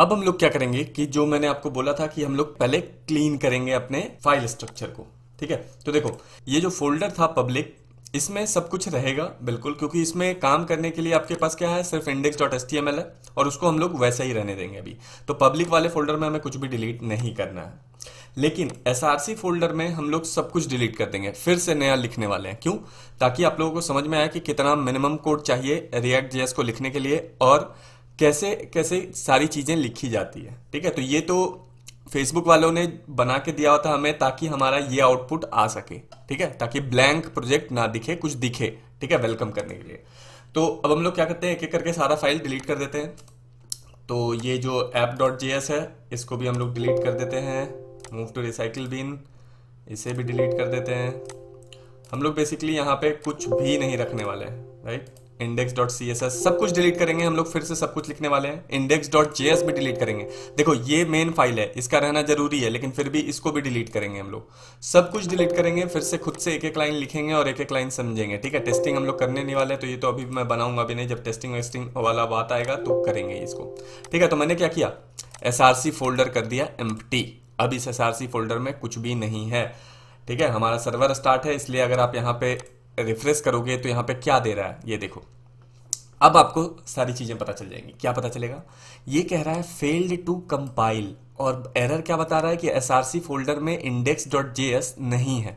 अब हम लोग क्या करेंगे कि जो मैंने आपको बोला था कि हम लोग पहले क्लीन करेंगे अपने फाइल स्ट्रक्चर को ठीक है तो देखो ये जो फोल्डर था पब्लिक इसमें सब कुछ रहेगा बिल्कुल क्योंकि इसमें काम करने के लिए आपके पास क्या है सिर्फ इंडेक्स डॉट एस है और उसको हम लोग वैसे ही रहने देंगे अभी तो पब्लिक वाले फोल्डर में हमें कुछ भी डिलीट नहीं करना है लेकिन एस फोल्डर में हम लोग सब कुछ डिलीट कर देंगे फिर से नया लिखने वाले हैं क्यों ताकि आप लोगों को समझ में आए कि कितना मिनिमम कोड चाहिए रिएक्ट जेएस को लिखने के लिए और कैसे कैसे सारी चीज़ें लिखी जाती है ठीक है तो ये तो फेसबुक वालों ने बना के दिया होता हमें ताकि हमारा ये आउटपुट आ सके ठीक है ताकि ब्लैंक प्रोजेक्ट ना दिखे कुछ दिखे ठीक है वेलकम करने के लिए तो अब हम लोग क्या करते हैं एक एक करके सारा फाइल डिलीट कर देते हैं तो ये जो ऐप डॉट जे है इसको भी हम लोग डिलीट कर देते हैं मूव टू रिसाइकिल बिन इसे भी डिलीट कर देते हैं हम लोग बेसिकली यहाँ पे कुछ भी नहीं रखने वाले हैं right index dot C S S सब कुछ डिलीट करेंगे हम लोग फिर से सब कुछ लिखने वाले हैं इंडेक्स डॉट जे एस भी डिलीट करेंगे देखो ये मेन फाइल है इसका रहना जरूरी है लेकिन फिर भी इसको भी डिलीट करेंगे हम लोग सब कुछ डिलीट करेंगे फिर से खुद से एक एक लाइन लिखेंगे और एक एक लाइन समझेंगे ठीक है टेस्टिंग हम लोग करने नहीं वाले तो ये तो अभी मैं बनाऊंगा भी नहीं जब टेस्टिंग वेस्टिंग वाला बात आएगा तो करेंगे इसको ठीक है तो मैंने क्या किया एस आर सी फोल्डर कर दिया एम टी अब इस एस आर सी फोल्डर में कुछ भी नहीं है ठीक है हमारा सर्वर स्टार्ट है इसलिए अगर आप यहाँ पे रिफ्रेश करोगे तो यहाँ पे क्या दे रहा है ये देखो अब आपको सारी चीज़ें पता चल जाएंगी क्या पता चलेगा ये कह रहा है फेल्ड टू कंपाइल और एरर क्या बता रहा है कि एस फोल्डर में इंडेक्स डॉट जे एस नहीं है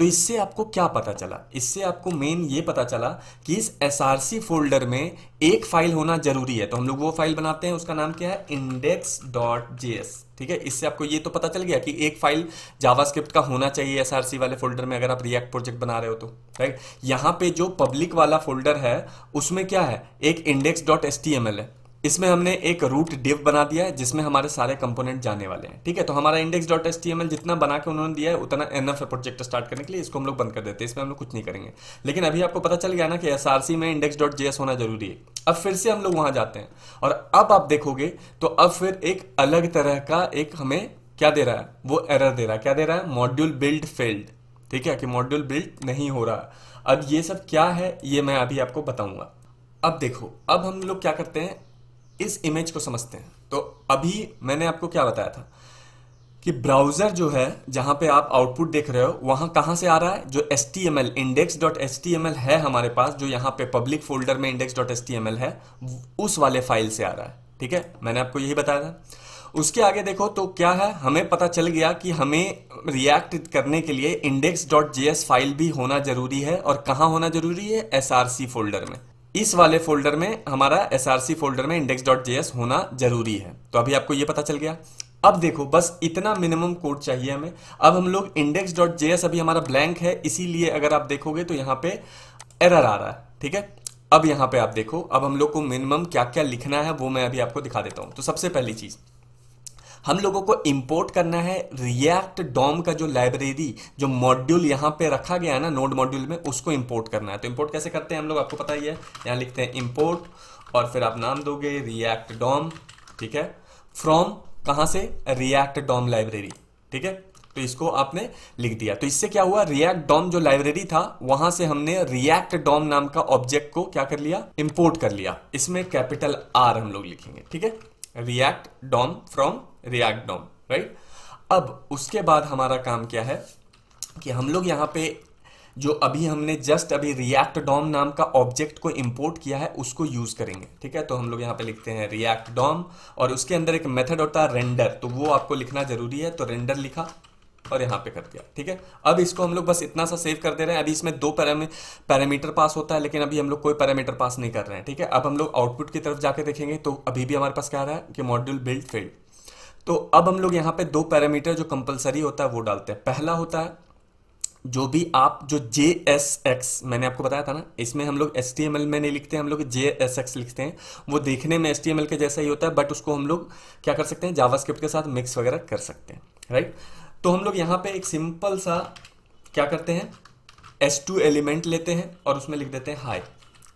तो इससे आपको क्या पता चला इससे आपको मेन ये पता चला कि इस एस फोल्डर में एक फाइल होना जरूरी है तो हम लोग वो फाइल बनाते हैं उसका नाम क्या है इंडेक्स डॉट जे एस ठीक है इससे आपको ये तो पता चल गया कि एक फाइल जावास्क्रिप्ट का होना चाहिए सी वाले फोल्डर में अगर आप रिएक्ट प्रोजेक्ट बना रहे हो तो राइट यहाँ पे जो पब्लिक वाला फोल्डर है उसमें क्या है एक इंडेक्स डॉट एस है इसमें हमने एक रूट डिव बना दिया है जिसमें हमारे सारे कंपोनेंट जाने वाले हैं ठीक है तो हमारा index dot S T M L जितना बना के उन्होंने दिया है उतना एनफ प्रोजेक्ट स्टार्ट करने के लिए इसको हम लोग बंद कर देते हैं इसमें हम लोग कुछ नहीं करेंगे लेकिन अभी आपको पता चल गया ना कि एस आर सी में इंडेक्स डॉट जे एस होना जरूरी है अब फिर से हम लोग वहां जाते हैं और अब आप देखोगे तो अब फिर एक अलग तरह का एक हमें क्या दे रहा है वो एरर दे रहा है क्या दे रहा है मॉड्यूल बिल्ड फेल्ड ठीक है कि मॉड्यूल बिल्ड नहीं हो रहा अब ये सब क्या है ये मैं अभी आपको बताऊंगा अब देखो अब हम लोग क्या करते हैं इस इमेज को समझते हैं तो अभी मैंने आपको क्या बताया था कि ब्राउज़र जो है जहां पे आप आउटपुट देख रहे हो वहां कहां से आ रहा है जो H T M L index dot S T M L है हमारे पास जो यहां पे पब्लिक फोल्डर में index dot S T M L है उस वाले फाइल से आ रहा है ठीक है मैंने आपको यही बताया था उसके आगे देखो तो क्या है हमें पता चल गया कि हमें रिएक्ट करने के लिए index dot J S file भी होना जरूरी है और कहाँ होना जरूरी है एस आर सी फोल्डर में इस वाले फोल्डर में हमारा एस आर सी फोल्डर में इंडेक्स डॉट जे एस होना जरूरी है तो अभी आपको ये पता चल गया अब देखो बस इतना मिनिमम कोड चाहिए हमें अब हम लोग इंडेक्स डॉट जे एस अभी हमारा ब्लैंक है इसीलिए अगर आप देखोगे तो यहाँ पे एरर आ रहा है ठीक है अब यहाँ पे आप देखो अब हम लोग को मिनिमम क्या क्या लिखना है वो मैं अभी आपको दिखा देता हूँ तो सबसे पहली चीज़ हम लोगों को इंपोर्ट करना है रिएक्ट डॉम का जो लाइब्रेरी जो मॉड्यूल यहां पे रखा गया है ना नोड मॉड्यूल में उसको इम्पोर्ट करना है तो इम्पोर्ट कैसे करते हैं हम लोग आपको पता ही है यहां लिखते हैं इंपोर्ट और फिर आप नाम दोगे रिएक्ट डॉम ठीक है फ्रॉम कहां से रिएक्ट डॉम लाइब्रेरी ठीक है तो इसको आपने लिख दिया तो इससे क्या हुआ रिएक्ट डॉम जो लाइब्रेरी था वहां से हमने रिएक्ट डॉम नाम का ऑब्जेक्ट को क्या कर लिया इंपोर्ट कर लिया इसमें कैपिटल आर हम लोग लिखेंगे ठीक है React DOM from React DOM right अब उसके बाद हमारा काम क्या है कि हम लोग यहाँ पे जो अभी हमने जस्ट अभी रिएक्ट डॉम नाम का ऑब्जेक्ट को इंपोर्ट किया है उसको यूज़ करेंगे ठीक है तो हम लोग यहाँ पे लिखते हैं रिएक्ट डॉम और उसके अंदर एक मेथड होता है रेंडर तो वो आपको लिखना जरूरी है तो रेंडर लिखा और यहाँ पे कर दिया ठीक है अब इसको हम लोग बस इतना सा सेव कर दे रहे हैं अभी इसमें दो पैरामीटर पास होता है लेकिन अभी हम लोग कोई पैरामीटर पास नहीं कर रहे हैं ठीक है अब हम लोग आउटपुट की तरफ जाके देखेंगे तो अभी भी हमारे पास क्या रहा है कि मॉड्यूल बिल्ड फेल्ड तो अब हम लोग यहाँ पे दो पैरामीटर जो कंपलसरी होता है वो डालते हैं पहला होता है जो भी आप जो जे एस एक्स मैंने आपको बताया था ना इसमें हम लोग एस टी एम एल में नहीं लिखते हम लोग जे एस एक्स लिखते हैं वो देखने में एस टी एम एल के जैसा ही होता है बट उसको हम लोग क्या कर सकते हैं जावास्क्रिप्ट के साथ मिक्स वगैरह कर सकते हैं राइट तो हम लोग यहाँ पे एक सिंपल सा क्या करते हैं एस टू एलिमेंट लेते हैं और उसमें लिख देते हैं हाई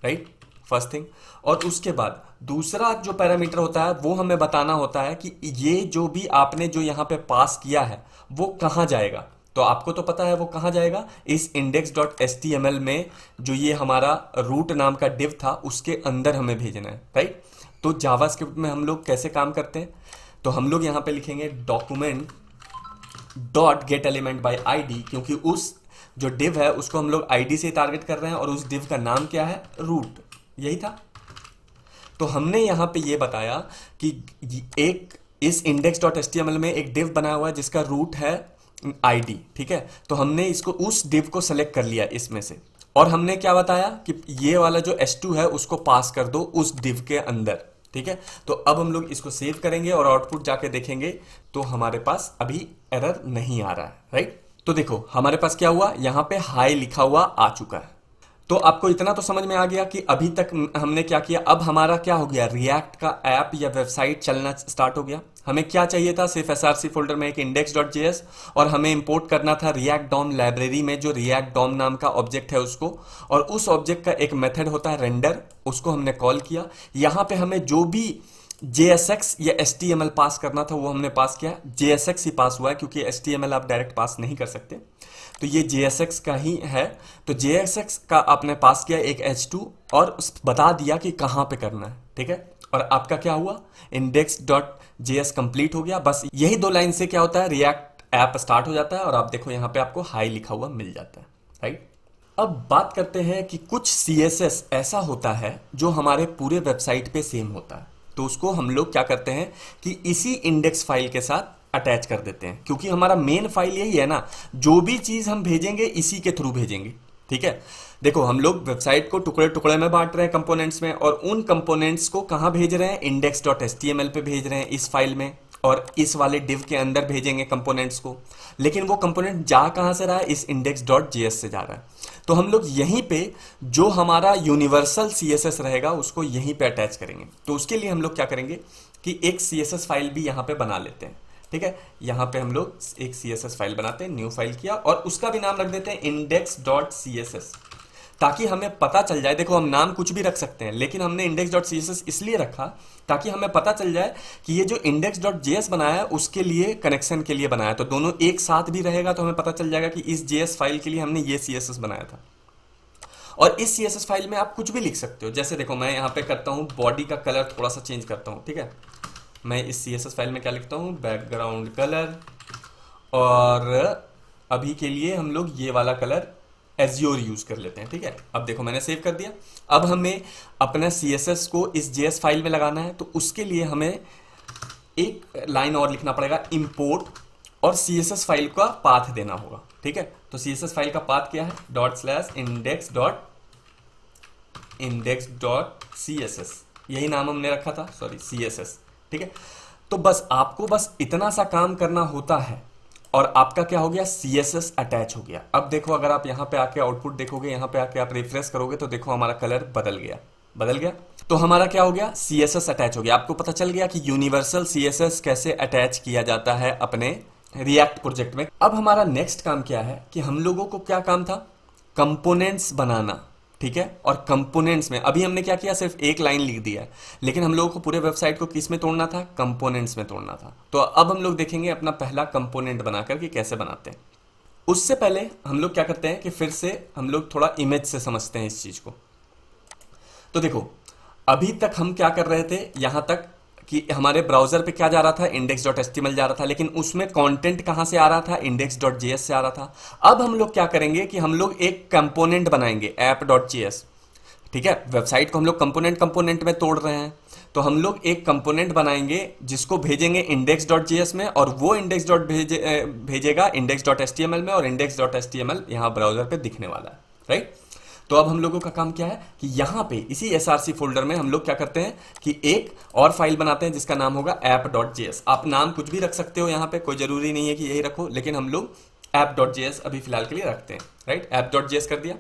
राइट फर्स्ट थिंग और उसके बाद दूसरा जो पैरामीटर होता है वो हमें बताना होता है कि ये जो भी आपने जो यहाँ पे पास किया है वो कहाँ जाएगा तो आपको तो पता है वो कहाँ जाएगा इस index dot S T M L में जो ये हमारा रूट नाम का डिव था उसके अंदर हमें भेजना है राइट तो जावा स्क्रिप्ट में हम लोग कैसे काम करते हैं तो हम लोग यहाँ पे लिखेंगे document dot get element by I D क्योंकि उस जो डिव है उसको हम लोग आई डी से टारगेट कर रहे हैं और उस डिव का नाम क्या है रूट यही था तो हमने यहां पे ये बताया कि एक इस इंडेक्स डॉट एस में एक डिव बना हुआ है जिसका रूट है आईडी ठीक है तो हमने इसको उस डिव को सेलेक्ट कर लिया इसमें से और हमने क्या बताया कि ये वाला जो एस है उसको पास कर दो उस डिव के अंदर ठीक है तो अब हम लोग इसको सेव करेंगे और आउटपुट जाके देखेंगे तो हमारे पास अभी एरर नहीं आ रहा है राइट तो देखो हमारे पास क्या हुआ यहां पे हाई लिखा हुआ आ चुका है तो आपको इतना तो समझ में आ गया कि अभी तक हमने क्या किया अब हमारा क्या हो गया रिएक्ट का ऐप या वेबसाइट चलना स्टार्ट हो गया हमें क्या चाहिए था सिर्फ एस फोल्डर में एक इंडेक्स डॉट जे और हमें इंपोर्ट करना था रिएक्ट डॉम लाइब्रेरी में जो रिएक्ट डॉम नाम का ऑब्जेक्ट है उसको और उस ऑब्जेक्ट का एक मेथड होता है रेंडर उसको हमने कॉल किया यहाँ पे हमें जो भी जेएसएक्स या H T M L pass करना था वो हमने पास किया जेएसएक्स ही पास हुआ है क्योंकि एस टी एम एल आप डायरेक्ट पास नहीं कर सकते तो ये जेएसएक्स का ही है तो जेएसएक्स का आपने पास किया एक एच टू और बता दिया कि कहाँ पे करना है ठीक है और आपका क्या हुआ index dot J S complete हो गया बस यही दो लाइन से क्या होता है रिएक्ट ऐप स्टार्ट हो जाता है और आप देखो यहाँ पे आपको हाई लिखा हुआ मिल जाता है राइट अब बात करते हैं कि कुछ सी ऐसा होता है जो हमारे पूरे वेबसाइट पे सेम होता है तो उसको हम लोग क्या करते हैं कि इसी इंडेक्स फाइल के साथ अटैच कर देते हैं क्योंकि हमारा मेन फाइल यही है ना जो भी चीज़ हम भेजेंगे इसी के थ्रू भेजेंगे ठीक है देखो हम लोग वेबसाइट को टुकड़े टुकड़े में बांट रहे हैं कंपोनेंट्स में और उन कंपोनेंट्स को कहां भेज रहे हैं index dot S T M L पे भेज रहे हैं इस फाइल में और इस वाले डिव के अंदर भेजेंगे कंपोनेंट्स को लेकिन वो कंपोनेंट जा कहां से रहा है इस इंडेक्स डॉट जी एस से जा रहा है तो हम लोग यहीं पे जो हमारा यूनिवर्सल सीएसएस रहेगा उसको यहीं पे अटैच करेंगे तो उसके लिए हम लोग क्या करेंगे कि एक सीएसएस फाइल भी यहाँ पे बना लेते हैं ठीक है यहाँ पे हम लोग एक सीएसएस फाइल बनाते हैं न्यू फाइल किया और उसका भी नाम रख देते हैं index dot C S S ताकि हमें पता चल जाए देखो हम नाम कुछ भी रख सकते हैं लेकिन हमने index dot C S S इसलिए रखा ताकि हमें पता चल जाए कि ये जो इंडेक्स डॉट जे एस बनाया है उसके लिए कनेक्शन के लिए बनाया तो दोनों एक साथ भी रहेगा तो हमें पता चल जाएगा कि इस जे एस फाइल के लिए हमने ये सी एस एस बनाया था और इस सी एस एस फाइल में आप कुछ भी लिख सकते हो जैसे देखो मैं यहाँ पे करता हूँ बॉडी का कलर थोड़ा सा चेंज करता हूँ ठीक है मैं इस सी एस एस फाइल में क्या लिखता हूँ बैकग्राउंड कलर और अभी के लिए हम लोग ये वाला कलर एज्योर यूज कर लेते हैं ठीक है अब देखो मैंने सेव कर दिया अब हमें अपना सी को इस जे फाइल में लगाना है तो उसके लिए हमें एक लाइन और लिखना पड़ेगा इम्पोर्ट और सी फाइल का पाथ देना होगा ठीक है तो सी फाइल का पाथ क्या है dot slash index dot index dot C यही नाम हमने रखा था सॉरी सी ठीक है तो बस आपको बस इतना सा काम करना होता है और आपका क्या हो गया सी एस एस अटैच हो गया अब देखो अगर आप यहां पे आके आउटपुट देखोगे यहां पे आके आप रिफ्रेश करोगे तो देखो हमारा कलर बदल गया बदल गया तो हमारा क्या हो गया सी एस एस अटैच हो गया आपको पता चल गया कि यूनिवर्सल सी एस एस कैसे अटैच किया जाता है अपने रिएक्ट प्रोजेक्ट में अब हमारा नेक्स्ट काम क्या है कि हम लोगों को क्या काम था कंपोनेंट्स बनाना ठीक है और कंपोनेंट्स में अभी हमने क्या किया सिर्फ एक लाइन लिख दिया है लेकिन हम लोगों को पूरे वेबसाइट को किस में तोड़ना था कंपोनेंट्स में तोड़ना था तो अब हम लोग देखेंगे अपना पहला कंपोनेंट बनाकर कि कैसे बनाते हैं उससे पहले हम लोग क्या करते हैं कि फिर से हम लोग थोड़ा इमेज से समझते हैं इस चीज़ को तो देखो अभी तक हम क्या कर रहे थे यहां तक कि हमारे ब्राउज़र पे क्या जा रहा था इंडेक्स डॉट एस्टिमल जा रहा था लेकिन उसमें कंटेंट कहाँ से आ रहा था इंडेक्स डॉट जे से आ रहा था अब हम लोग क्या करेंगे कि हम लोग एक कंपोनेंट बनाएंगे ऐप डॉट जे ठीक है वेबसाइट को हम लोग कंपोनेंट कंपोनेंट में तोड़ रहे हैं तो हम लोग एक कंपोनेंट बनाएंगे जिसको भेजेंगे इंडेक्स डॉट जे में और वो इंडेक्स डॉट भेजे भेजेगा इंडेक्स डॉट एस में और इंडेक्स डॉट एस यहाँ ब्राउज़र पर दिखने वाला है राइट तो अब हम लोगों का काम क्या है कि यहां पे इसी सी फोल्डर में हम लोग क्या करते हैं कि एक और फाइल बनाते हैं जिसका नाम होगा एप डॉट जे आप नाम कुछ भी रख सकते हो यहां पे कोई ज़रूरी नहीं है कि यही रखो लेकिन हम लोग ऐप डॉट जे अभी फिलहाल के लिए रखते हैं राइट ऐप डॉट जे कर दिया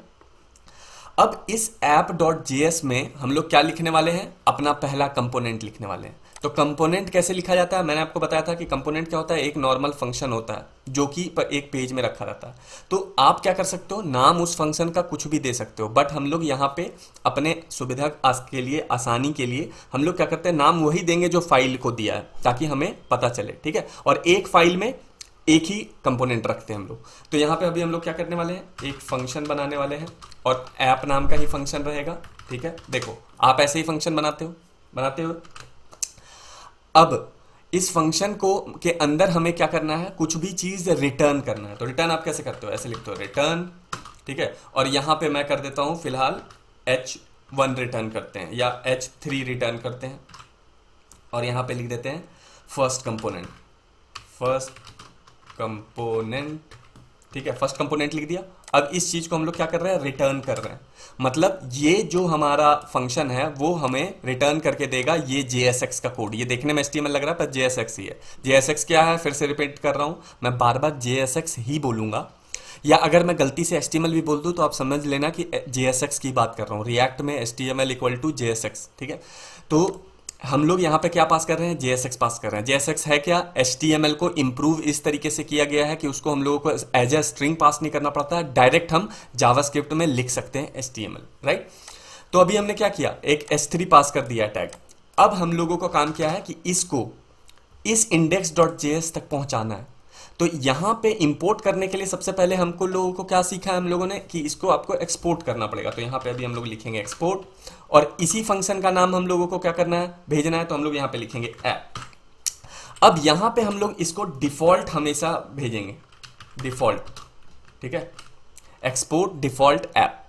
अब इस एप डॉट एस में हम लोग क्या लिखने वाले हैं अपना पहला कंपोनेंट लिखने वाले हैं तो कंपोनेंट कैसे लिखा जाता है मैंने आपको बताया था कि कंपोनेंट क्या होता है एक नॉर्मल फंक्शन होता है जो कि एक पेज में रखा रहता है तो आप क्या कर सकते हो नाम उस फंक्शन का कुछ भी दे सकते हो बट हम लोग यहाँ पे अपने सुविधा के लिए आसानी के लिए हम लोग क्या करते हैं नाम वही देंगे जो फाइल को दिया है ताकि हमें पता चले ठीक है और एक फाइल में एक ही कंपोनेंट रखते हैं हम लोग तो यहाँ पे अभी हम लोग क्या करने वाले हैं एक फंक्शन बनाने वाले हैं और ऐप नाम का ही फंक्शन रहेगा ठीक है देखो आप ऐसे ही फंक्शन बनाते हो बनाते हो अब इस फंक्शन को के अंदर हमें क्या करना है कुछ भी चीज़ रिटर्न करना है तो रिटर्न आप कैसे करते हो ऐसे लिखते हो रिटर्न ठीक है और यहां पे मैं कर देता हूं फिलहाल एच वन रिटर्न करते हैं या एच थ्री रिटर्न करते हैं और यहां पे लिख देते हैं फर्स्ट कंपोनेंट फर्स्ट कंपोनेंट ठीक है फर्स्ट कंपोनेंट लिख दिया अब इस चीज़ को हम लोग क्या कर रहे हैं रिटर्न कर रहे हैं मतलब ये जो हमारा फंक्शन है वो हमें रिटर्न करके देगा ये जे का कोड ये देखने में एस लग रहा है पर जे ही है जे क्या है फिर से रिपीट कर रहा हूं मैं बार बार जे ही बोलूंगा या अगर मैं गलती से एस भी बोल दूं तो आप समझ लेना कि जे की बात कर रहा हूँ रिएक्ट में S T equal to J ठीक है तो हम लोग यहाँ पे क्या पास कर रहे हैं जेएसएक्स पास कर रहे हैं जेएसएक्स है क्या एच को इम्प्रूव इस तरीके से किया गया है कि उसको हम लोगों को एज ए स्ट्रिंग पास नहीं करना पड़ता है डायरेक्ट हम जावास्क्रिप्ट में लिख सकते हैं एच राइट तो अभी हमने क्या किया एक एच पास कर दिया टैग अब हम लोगों को काम क्या है कि इसको इस इंडेक्स डॉट जे तक पहुँचाना है तो यहाँ पे इंपोर्ट करने के लिए सबसे पहले हमको लोगों को क्या सीखा है हम लोगों ने कि इसको आपको एक्सपोर्ट करना पड़ेगा तो यहाँ पे अभी हम लोग लिखेंगे एक्सपोर्ट और इसी फंक्शन का नाम हम लोगों को क्या करना है भेजना है तो हम लोग यहां पे लिखेंगे ऐप अब यहां पे हम लोग इसको डिफॉल्ट हमेशा भेजेंगे डिफॉल्ट ठीक है एक्सपोर्ट डिफॉल्ट ऐप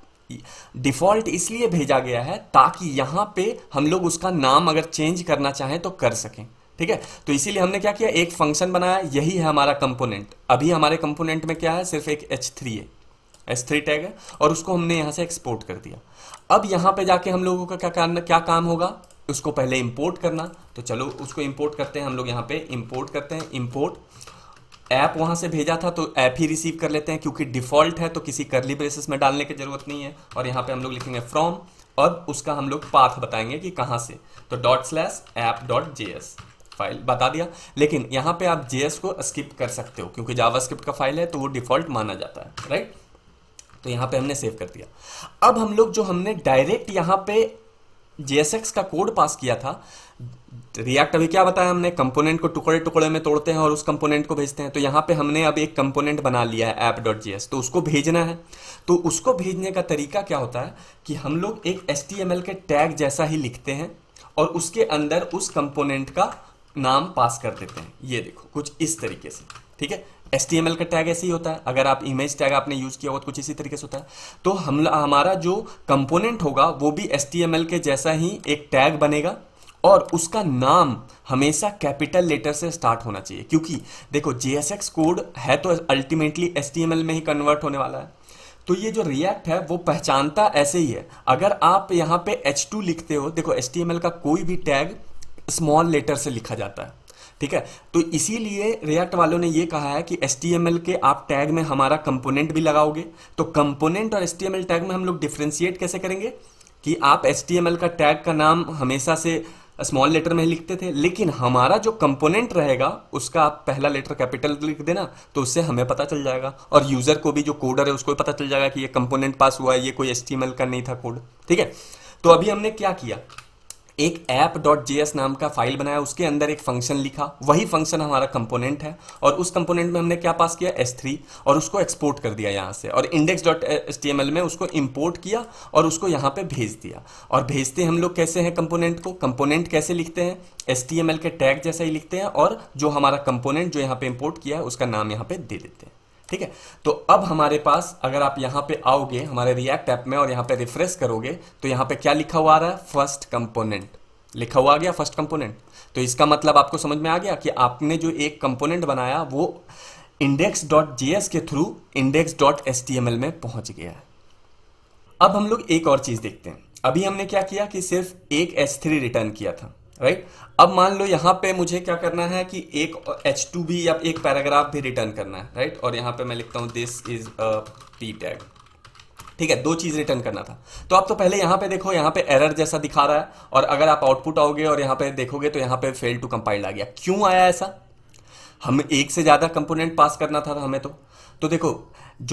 डिफॉल्ट इसलिए भेजा गया है ताकि यहां पे हम लोग उसका नाम अगर चेंज करना चाहें तो कर सकें ठीक है तो इसीलिए हमने क्या किया एक फंक्शन बनाया यही है हमारा कंपोनेंट अभी हमारे कंपोनेंट में क्या है सिर्फ एक एच थ्री है एच थ्री टैग है और उसको हमने यहां से एक्सपोर्ट कर दिया अब यहां पे जाके हम लोगों का क्या काम क्या काम होगा उसको पहले इंपोर्ट करना तो चलो उसको इंपोर्ट करते हैं हम लोग यहां पे इंपोर्ट करते हैं इंपोर्ट ऐप वहां से भेजा था तो ऐप ही रिसीव कर लेते हैं क्योंकि डिफ़ॉल्ट है तो किसी करली बेसिस में डालने की ज़रूरत नहीं है और यहां पे हम लोग लिखेंगे फ्रॉम अब उसका हम लोग पाथ बताएंगे कि कहाँ से तो dot slash app dot J S file बता दिया लेकिन यहां पे आप जे को स्किप कर सकते हो क्योंकि जावा का फाइल है तो वो डिफ़ॉल्ट माना जाता है राइट तो यहां पे हमने सेव कर दिया अब हम लोग जो हमने डायरेक्ट यहां पे जे का कोड पास किया था रिएक्ट अभी क्या बताया हमने कंपोनेंट को टुकड़े टुकड़े में तोड़ते हैं और उस कंपोनेंट को भेजते हैं तो यहां पे हमने अब एक कंपोनेंट बना लिया है ऐप डॉट जीएस तो उसको भेजना है तो उसको भेजने का तरीका क्या होता है कि हम लोग एक एस के टैग जैसा ही लिखते हैं और उसके अंदर उस कंपोनेंट का नाम पास कर देते हैं ये देखो कुछ इस तरीके से ठीक है एस का टैग ऐसे ही होता है अगर आप इमेज टैग आपने यूज़ किया हो तो कुछ इसी तरीके से होता है तो हम हमारा जो कंपोनेंट होगा वो भी एस के जैसा ही एक टैग बनेगा और उसका नाम हमेशा कैपिटल लेटर से स्टार्ट होना चाहिए क्योंकि देखो जे कोड है तो अल्टीमेटली एस में ही कन्वर्ट होने वाला है तो ये जो रिएक्ट है वो पहचानता ऐसे ही है अगर आप यहाँ पे H2 लिखते हो देखो एस का कोई भी टैग स्मॉल लेटर से लिखा जाता है ठीक है तो इसीलिए रिएक्ट वालों ने ये कहा है कि एस के आप टैग में हमारा कंपोनेंट भी लगाओगे तो कंपोनेंट और एस टैग में हम लोग डिफ्रेंशिएट कैसे करेंगे कि आप एस का टैग का नाम हमेशा से स्मॉल लेटर में लिखते थे लेकिन हमारा जो कंपोनेंट रहेगा उसका आप पहला लेटर कैपिटल लिख देना तो उससे हमें पता चल जाएगा और यूज़र को भी जो कोडर है उसको भी पता चल जाएगा कि ये कंपोनेंट पास हुआ है ये कोई एस का नहीं था कोड ठीक है तो अभी हमने क्या किया एक ऐप डॉट जे नाम का फाइल बनाया उसके अंदर एक फंक्शन लिखा वही फंक्शन हमारा कंपोनेंट है और उस कंपोनेंट में हमने क्या पास किया एस थ्री और उसको एक्सपोर्ट कर दिया यहाँ से और index dot S T M L में उसको इम्पोर्ट किया और उसको यहाँ पे भेज दिया और भेजते हम लोग कैसे हैं कंपोनेंट को कंपोनेंट कैसे लिखते हैं एस टी एम एल के टैग जैसा ही लिखते हैं और जो हमारा कंपोनेंट जो यहाँ पे इम्पोर्ट किया है उसका नाम यहाँ पे दे देते हैं ठीक है तो अब हमारे पास अगर आप यहां पे आओगे हमारे रिएक्ट ऐप में और यहां पे रिफ्रेश करोगे तो यहां पे क्या लिखा हुआ आ रहा है फर्स्ट कंपोनेंट लिखा हुआ आ गया फर्स्ट कंपोनेंट तो इसका मतलब आपको समझ में आ गया कि आपने जो एक कंपोनेंट बनाया वो इंडेक्स डॉट जीएस के थ्रू इंडेक्स डॉट एस में पहुंच गया है अब हम लोग एक और चीज़ देखते हैं अभी हमने क्या किया कि सिर्फ एक थ्री रिटर्न किया था राइट अब मान लो यहां पे मुझे क्या करना है कि एक एच टू भी या एक पैराग्राफ भी रिटर्न करना है राइट और यहां पे मैं लिखता हूं this is a P tag ठीक है दो चीज़ रिटर्न करना था तो आप तो पहले यहां पे देखो यहां पे एरर जैसा दिखा रहा है और अगर आप आउटपुट आओगे और यहां पे देखोगे तो यहां पे फेल टू कंपाइल आ गया क्यों आया ऐसा हम एक से ज़्यादा कंपोनेंट पास करना था हमें तो तो देखो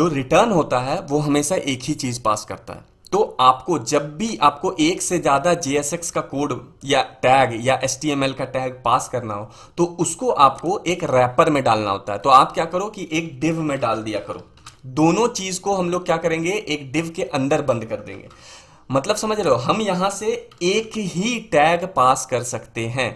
जो रिटर्न होता है वो हमेशा एक ही चीज़ पास करता है तो आपको जब भी आपको एक से ज़्यादा JSX का कोड या टैग या HTML का टैग पास करना हो तो उसको आपको एक रैपर में डालना होता है तो आप क्या करो कि एक डिव में डाल दिया करो दोनों चीज़ को हम लोग क्या करेंगे एक डिव के अंदर बंद कर देंगे मतलब समझ रहे हो हम यहां से एक ही टैग पास कर सकते हैं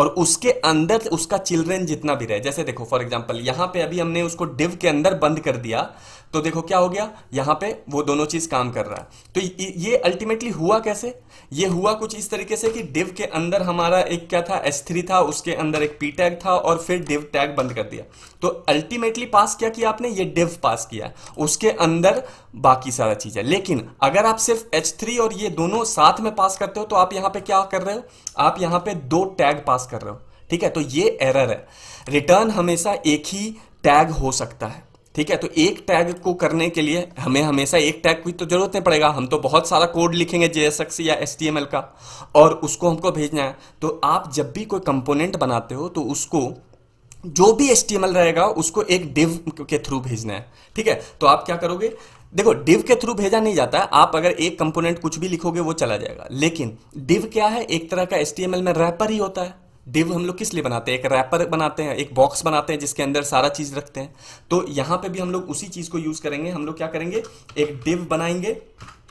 और उसके अंदर उसका चिल्ड्रेन जितना भी रहे जैसे देखो फॉर एग्जाम्पल यहां पे अभी हमने उसको डिव के अंदर बंद कर दिया तो देखो क्या हो गया यहां पे वो दोनों चीज़ काम कर रहा है तो ये अल्टीमेटली हुआ कैसे ये हुआ कुछ इस तरीके से कि डिव के अंदर हमारा एक क्या था एस थ्री था उसके अंदर एक पी टैग था और फिर डिव टैग बंद कर दिया तो अल्टीमेटली पास क्या किया आपने ये डिव पास किया उसके अंदर बाकी सारा चीज़ है लेकिन अगर आप सिर्फ एच थ्री और ये दोनों साथ में पास करते हो तो आप यहाँ पे क्या कर रहे हो आप यहाँ पे दो टैग पास कर रहे हो ठीक है तो ये एरर है रिटर्न हमेशा एक ही टैग हो सकता है ठीक है तो एक टैग को करने के लिए हमें हमेशा एक टैग की तो जरूरत नहीं पड़ेगा हम तो बहुत सारा कोड लिखेंगे जेएसएक्स या एस का और उसको हमको भेजना है तो आप जब भी कोई कंपोनेंट बनाते हो तो उसको जो भी एस रहेगा उसको एक डिव के थ्रू भेजना है ठीक है तो आप क्या करोगे देखो डिव के थ्रू भेजा नहीं जाता है आप अगर एक कंपोनेंट कुछ भी लिखोगे वो चला जाएगा लेकिन डिव क्या है एक तरह का एस में रैपर ही होता है डिव हम लोग किस लिए बनाते हैं एक रैपर बनाते हैं एक बॉक्स बनाते हैं जिसके अंदर सारा चीज़ रखते हैं तो यहां पे भी हम लोग उसी चीज़ को यूज़ करेंगे हम लोग क्या करेंगे एक डिव बनाएंगे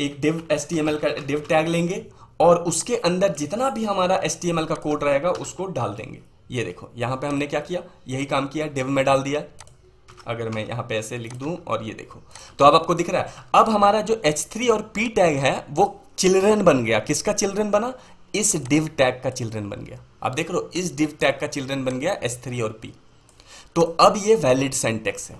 एक डिव एस का डिव टैग लेंगे और उसके अंदर जितना भी हमारा एस का कोड रहेगा उसको डाल देंगे ये देखो यहाँ पे हमने क्या किया यही काम किया डिव में डाल दिया अगर मैं यहाँ पे ऐसे लिख दू और ये देखो तो अब आपको दिख रहा है अब हमारा जो H3 और P टैग है वो चिल्ड्रन बन गया किसका चिल्ड्रन बना इस डिव टैग का चिल्ड्रन बन गया आप देख लो इस डिव टैग का चिल्ड्रन बन गया एस थ्री और पी तो अब ये वैलिड सेंटेक्स है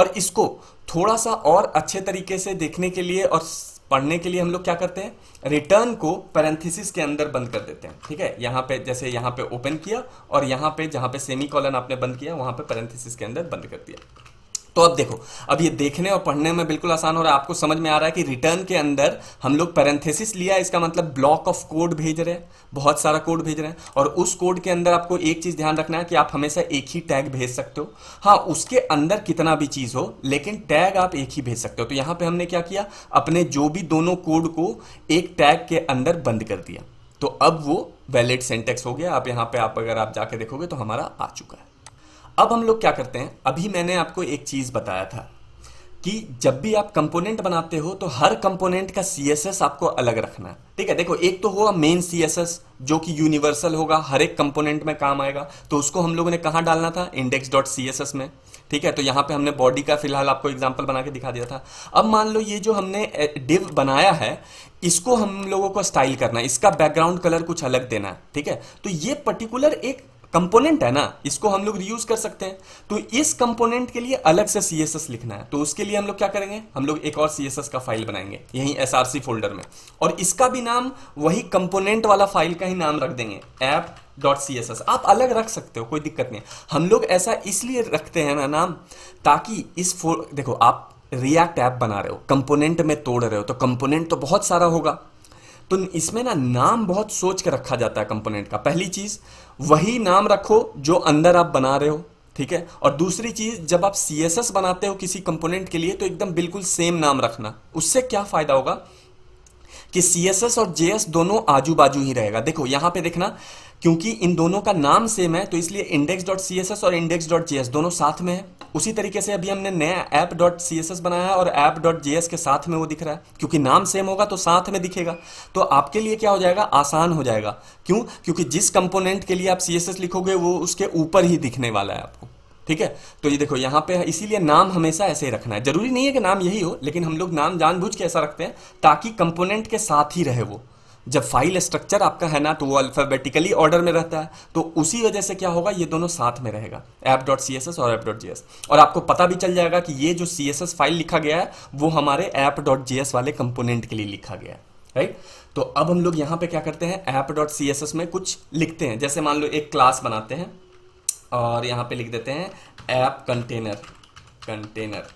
और इसको थोड़ा सा और अच्छे तरीके से देखने के लिए और पढ़ने के लिए हम लोग क्या करते हैं रिटर्न को पैरेंथिस के अंदर बंद कर देते हैं ठीक है यहां पे जैसे यहां पे ओपन किया और यहां पे जहां पे सेमी कॉलन आपने बंद किया वहां पे पैरेंथिस के अंदर बंद कर दिया तो अब देखो अब ये देखने और पढ़ने में बिल्कुल आसान हो रहा है आपको समझ में आ रहा है कि रिटर्न के अंदर हम लोग पैरेंथेसिस लिया इसका मतलब ब्लॉक ऑफ कोड भेज रहे हैं बहुत सारा कोड भेज रहे हैं और उस कोड के अंदर आपको एक चीज़ ध्यान रखना है कि आप हमेशा एक ही टैग भेज सकते हो हाँ उसके अंदर कितना भी चीज़ हो लेकिन टैग आप एक ही भेज सकते हो तो यहां पर हमने क्या किया अपने जो भी दोनों कोड को एक टैग के अंदर बंद कर दिया तो अब वो वैलिड सेंटेक्स हो गया आप यहां पर आप अगर आप जाके देखोगे तो हमारा आ चुका है अब हम लोग क्या करते हैं अभी मैंने आपको एक चीज़ बताया था कि जब भी आप कंपोनेंट बनाते हो तो हर कंपोनेंट का सी आपको अलग रखना है ठीक है देखो एक तो होगा मेन सी जो कि यूनिवर्सल होगा हर एक कंपोनेंट में काम आएगा तो उसको हम लोगों ने कहाँ डालना था इंडेक्स डॉट सी में ठीक है तो यहाँ पे हमने बॉडी का फिलहाल आपको एग्जाम्पल बना के दिखा दिया था अब मान लो ये जो हमने डिव बनाया है इसको हम लोगों को स्टाइल करना है इसका बैकग्राउंड कलर कुछ अलग देना है ठीक है तो ये पर्टिकुलर एक कंपोनेंट है ना इसको हम लोग रीयूज कर सकते हैं तो इस कंपोनेंट के लिए अलग से सी लिखना है तो उसके लिए हम लोग क्या करेंगे हम लोग एक और सी का फाइल बनाएंगे यही एस फोल्डर में और इसका भी नाम वही कंपोनेंट वाला फाइल का ही नाम रख देंगे ऐप डॉट सी आप अलग रख सकते हो कोई दिक्कत नहीं हम लोग ऐसा इसलिए रखते हैं ना नाम ताकि इस फो देखो आप रिएक्ट ऐप बना रहे हो कंपोनेंट में तोड़ रहे हो तो कंपोनेंट तो बहुत सारा होगा तो इसमें ना नाम बहुत सोच के रखा जाता है कंपोनेंट का पहली चीज़ वही नाम रखो जो अंदर आप बना रहे हो ठीक है और दूसरी चीज जब आप सी बनाते हो किसी कंपोनेंट के लिए तो एकदम बिल्कुल सेम नाम रखना उससे क्या फायदा होगा कि सी और जे दोनों आजू बाजू ही रहेगा देखो यहां पे देखना क्योंकि इन दोनों का नाम सेम है तो इसलिए index dot C S S और इंडेक्स डॉट जी एस दोनों साथ में है उसी तरीके से अभी हमने नया app dot C S S बनाया है और ऐप डॉट जी एस के साथ में वो दिख रहा है क्योंकि नाम सेम होगा तो साथ में दिखेगा तो आपके लिए क्या हो जाएगा आसान हो जाएगा क्यों क्योंकि जिस कंपोनेंट के लिए आप सी एस एस लिखोगे वो उसके ऊपर ही दिखने वाला है आपको ठीक है तो ये देखो यहाँ पे इसीलिए नाम हमेशा ऐसे ही रखना है जरूरी नहीं है कि नाम यही हो लेकिन हम लोग नाम जानबूझ के ऐसा रखते हैं ताकि कंपोनेंट के साथ ही रहे वो जब फाइल स्ट्रक्चर आपका है ना तो वो अल्फ़ाबेटिकली ऑर्डर में रहता है तो उसी वजह से क्या होगा ये दोनों साथ में रहेगा app dot C S S और ऐप डॉट जी और आपको पता भी चल जाएगा कि ये जो सी एस एस फाइल लिखा गया है वो हमारे ऐप डॉट जी एस वाले कंपोनेंट के लिए लिखा गया है राइट तो अब हम लोग यहाँ पे क्या करते हैं app dot C S S में कुछ लिखते हैं जैसे मान लो एक क्लास बनाते हैं और यहाँ पे लिख देते हैं ऐप कंटेनर कंटेनर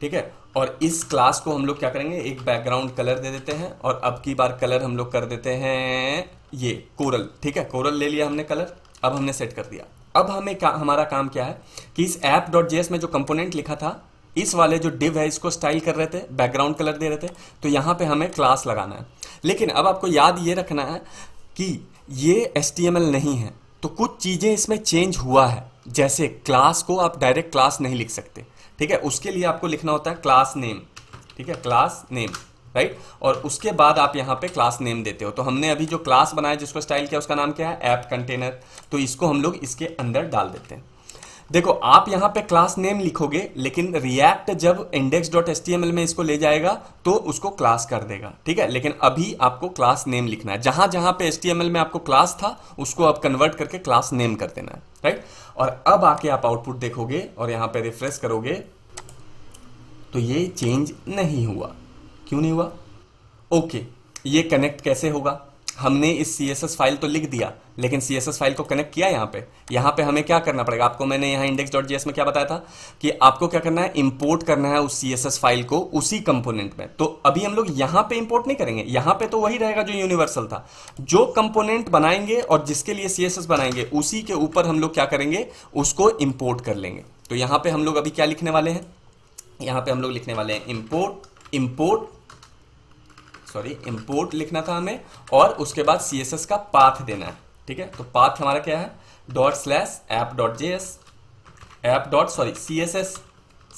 ठीक है और इस क्लास को हम लोग क्या करेंगे एक बैकग्राउंड कलर दे देते हैं और अब की बार कलर हम लोग कर देते हैं ये कोरल ठीक है कोरल ले लिया हमने कलर अब हमने सेट कर दिया अब हमें का, हमारा काम क्या है कि इस ऐप डॉट जे में जो कंपोनेंट लिखा था इस वाले जो डिव है इसको स्टाइल कर रहे थे बैकग्राउंड कलर दे रहे थे तो यहाँ पे हमें क्लास लगाना है लेकिन अब आपको याद ये रखना है कि ये एस नहीं है तो कुछ चीज़ें इसमें चेंज हुआ है जैसे क्लास को आप डायरेक्ट क्लास नहीं लिख सकते ठीक है उसके लिए आपको लिखना होता है क्लास नेम ठीक है क्लास नेम राइट और उसके बाद आप यहां पे क्लास नेम देते हो तो हमने अभी जो क्लास बनाया जिसको स्टाइल किया उसका नाम क्या है ऐप कंटेनर तो इसको हम लोग इसके अंदर डाल देते हैं देखो आप यहां पे क्लास नेम लिखोगे लेकिन रिएक्ट जब इंडेक्स डॉट एस में इसको ले जाएगा तो उसको क्लास कर देगा ठीक है लेकिन अभी आपको क्लास नेम लिखना है जहां जहां पे एस में आपको क्लास था उसको आप कन्वर्ट करके क्लास नेम कर देना है राइट और अब आके आप आउटपुट देखोगे और यहां पे रिफ्रेश करोगे तो ये चेंज नहीं हुआ क्यों नहीं हुआ ओके ये कनेक्ट कैसे होगा हमने इस सी फाइल तो लिख दिया लेकिन सी फाइल को कनेक्ट किया यहाँ पे यहाँ पे हमें क्या करना पड़ेगा आपको मैंने यहाँ इंडेक्स डॉट जी में क्या बताया था कि आपको क्या करना है इंपोर्ट करना है उस सी फाइल को उसी कंपोनेंट में तो अभी हम लोग यहाँ पे इंपोर्ट नहीं करेंगे यहाँ पे तो वही रहेगा जो यूनिवर्सल था जो कंपोनेंट बनाएंगे और जिसके लिए सी बनाएंगे उसी के ऊपर हम लोग क्या करेंगे उसको इम्पोर्ट कर लेंगे तो यहाँ पे हम लोग अभी क्या लिखने वाले हैं यहाँ पे हम लोग लिखने वाले हैं इम्पोर्ट इम्पोर्ट सॉरी इम्पोर्ट लिखना था हमें और उसके बाद सी एस एस का पाथ देना है ठीक है तो पाथ हमारा क्या है dot slash app dot J S app dot sorry C S S